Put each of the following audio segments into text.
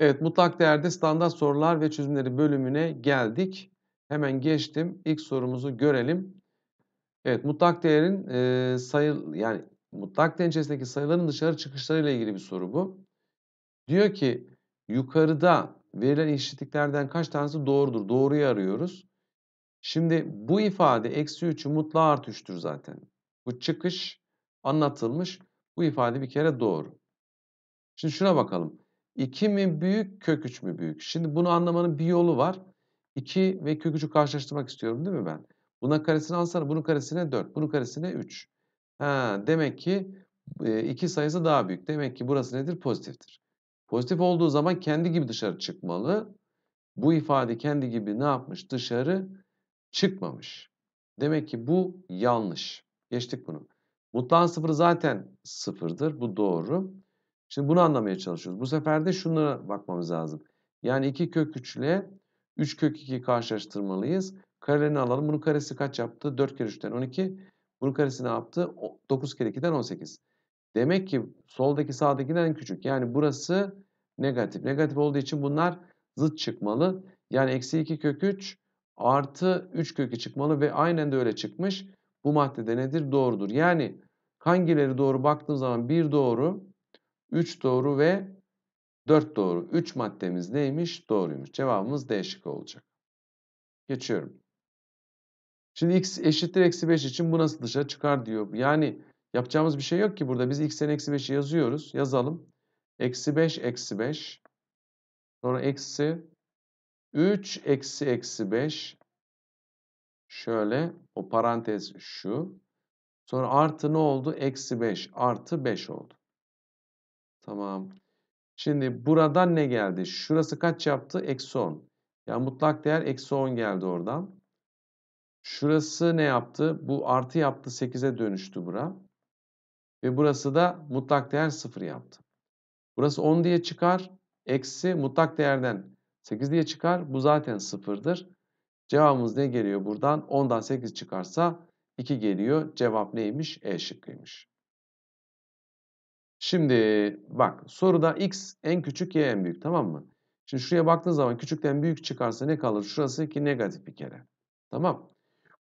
Evet mutlak değerde standart sorular ve çözümleri bölümüne geldik. Hemen geçtim. İlk sorumuzu görelim. Evet mutlak değerin e, sayı yani mutlak değerin içerisindeki sayıların dışarı çıkışlarıyla ilgili bir soru bu. Diyor ki yukarıda verilen eşitliklerden kaç tanesi doğrudur? Doğruyu arıyoruz. Şimdi bu ifade eksi 3'ü mutlu artıştır zaten. Bu çıkış anlatılmış. Bu ifade bir kere doğru. Şimdi şuna bakalım. 2 mi büyük, kök 3 mü büyük? Şimdi bunu anlamanın bir yolu var. 2 ve kök 3'ü karşılaştırmak istiyorum değil mi ben? Buna karesini alsana, bunun karesine 4, bunun karesine 3. Ha, demek ki 2 e, sayısı daha büyük. Demek ki burası nedir? Pozitiftir. Pozitif olduğu zaman kendi gibi dışarı çıkmalı. Bu ifade kendi gibi ne yapmış? Dışarı çıkmamış. Demek ki bu yanlış. Geçtik bunu. Mutlağın sıfırı zaten sıfırdır. Bu doğru. Şimdi bunu anlamaya çalışıyoruz. Bu sefer de şunlara bakmamız lazım. Yani 2 kök 3 ile 3 kök 2'yi karşılaştırmalıyız. Karelerini alalım. Bunun karesi kaç yaptı? 4 kere 3'ten 12. Bunun karesi ne yaptı? 9 kere 2'den 18. Demek ki soldaki sağdakinden küçük. Yani burası negatif. Negatif olduğu için bunlar zıt çıkmalı. Yani eksi 2 kök 3 artı 3 kökü çıkmalı ve aynen de öyle çıkmış. Bu maddede nedir? Doğrudur. Yani hangileri doğru baktığım zaman bir doğru, 3 doğru ve 4 doğru. 3 maddemiz neymiş? Doğruymuş. Cevabımız değişik olacak. Geçiyorum. Şimdi x eşittir eksi 5 için bu nasıl dışa çıkar diyor. Yani yapacağımız bir şey yok ki burada. Biz x'ten eksi 5'i yazıyoruz. Yazalım. Eksi 5 eksi 5. Sonra eksi 3 eksi eksi 5. Şöyle o parantez şu. Sonra artı ne oldu? Eksi 5 artı 5 oldu. Tamam. Şimdi buradan ne geldi? Şurası kaç yaptı? Eksi 10. Yani mutlak değer eksi 10 geldi oradan. Şurası ne yaptı? Bu artı yaptı 8'e dönüştü bura. Ve burası da mutlak değer 0 yaptı. Burası 10 diye çıkar. Eksi mutlak değerden 8 diye çıkar. Bu zaten 0'dır. Cevabımız ne geliyor buradan? 10'dan 8 çıkarsa 2 geliyor. Cevap neymiş? E şıkkıymış. Şimdi bak soruda x en küçük y en büyük tamam mı? Şimdi şuraya baktığın zaman küçükten büyük çıkarsa ne kalır? Şurası ki negatif bir kere. Tamam.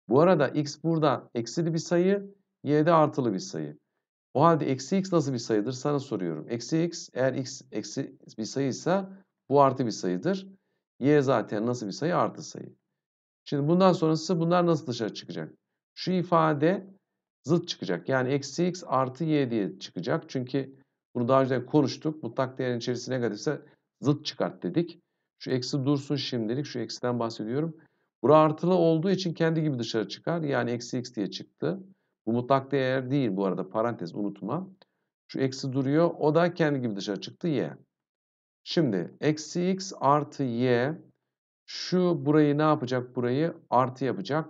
Bu arada x burada eksili bir sayı, y de artılı bir sayı. O halde eksi x nasıl bir sayıdır sana soruyorum. Eksi x eğer x eksi bir sayıysa bu artı bir sayıdır. Y zaten nasıl bir sayı? Artı sayı. Şimdi bundan sonrası bunlar nasıl dışarı çıkacak? Şu ifade zıt çıkacak. Yani eksi x artı y diye çıkacak. Çünkü bunu daha önce konuştuk. Mutlak değerin içerisi negatifse zıt çıkart dedik. Şu eksi dursun şimdilik. Şu eksiden bahsediyorum. Bura artılı olduğu için kendi gibi dışarı çıkar. Yani eksi x diye çıktı. Bu mutlak değer değil bu arada parantez unutma. Şu eksi duruyor. O da kendi gibi dışarı çıktı y. Şimdi eksi x artı y şu burayı ne yapacak? Burayı artı yapacak.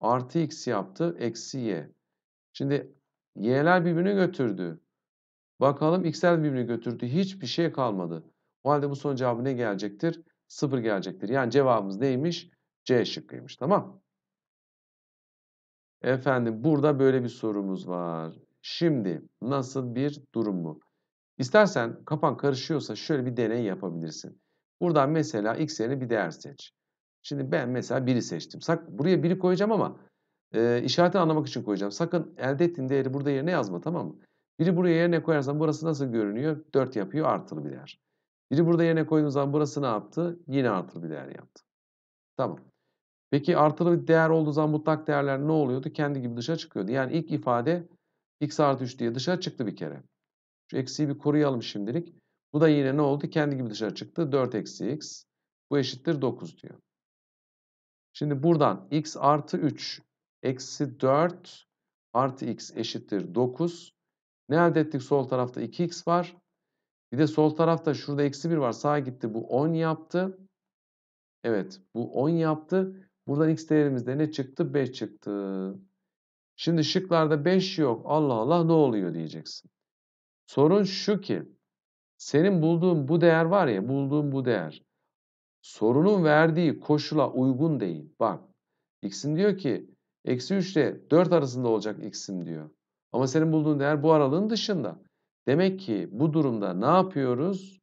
Artı x yaptı. Eksi y. Şimdi y'ler birbirini götürdü. Bakalım x'ler birbirini götürdü. Hiçbir şey kalmadı. O halde bu son cevabı ne gelecektir? 0 gelecektir. Yani cevabımız neymiş? C şıkkıymış. Tamam. Efendim burada böyle bir sorumuz var. Şimdi nasıl bir durum bu? İstersen kapan karışıyorsa şöyle bir deney yapabilirsin. Buradan mesela x yerine bir değer seç. Şimdi ben mesela biri seçtim. Buraya biri koyacağım ama e, işareti anlamak için koyacağım. Sakın elde ettiğin değeri burada yerine yazma tamam mı? Biri buraya yerine koyarsan burası nasıl görünüyor? 4 yapıyor artılı bir değer. Biri burada yerine koyduğun zaman burası ne yaptı? Yine artılı bir değer yaptı. Tamam. Peki artılı bir değer olduğu zaman mutlak değerler ne oluyordu? Kendi gibi dışa çıkıyordu. Yani ilk ifade x artı 3 diye dışa çıktı bir kere. Şu eksiği bir koruyalım şimdilik. Bu da yine ne oldu? Kendi gibi dışarı çıktı. 4 eksi x. Bu eşittir 9 diyor. Şimdi buradan x artı 3 Eksi 4 artı x eşittir 9. Ne elde ettik? Sol tarafta 2x var. Bir de sol tarafta şurada eksi 1 var. Sağa gitti. Bu 10 yaptı. Evet bu 10 yaptı. Buradan x değerimizde ne çıktı? 5 çıktı. Şimdi şıklarda 5 yok. Allah Allah ne oluyor diyeceksin. Sorun şu ki senin bulduğun bu değer var ya bulduğun bu değer sorunun verdiği koşula uygun değil. Bak X'in diyor ki Eksi 3 ile 4 arasında olacak x'im diyor. Ama senin bulduğun değer bu aralığın dışında. Demek ki bu durumda ne yapıyoruz?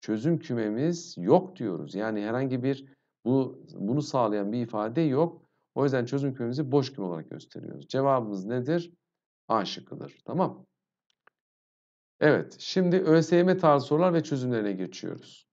Çözüm kümemiz yok diyoruz. Yani herhangi bir bu bunu sağlayan bir ifade yok. O yüzden çözüm kümemizi boş küme olarak gösteriyoruz. Cevabımız nedir? A şıkkıdır. Tamam. Evet, şimdi ÖSYM tarzı sorular ve çözümlerine geçiyoruz.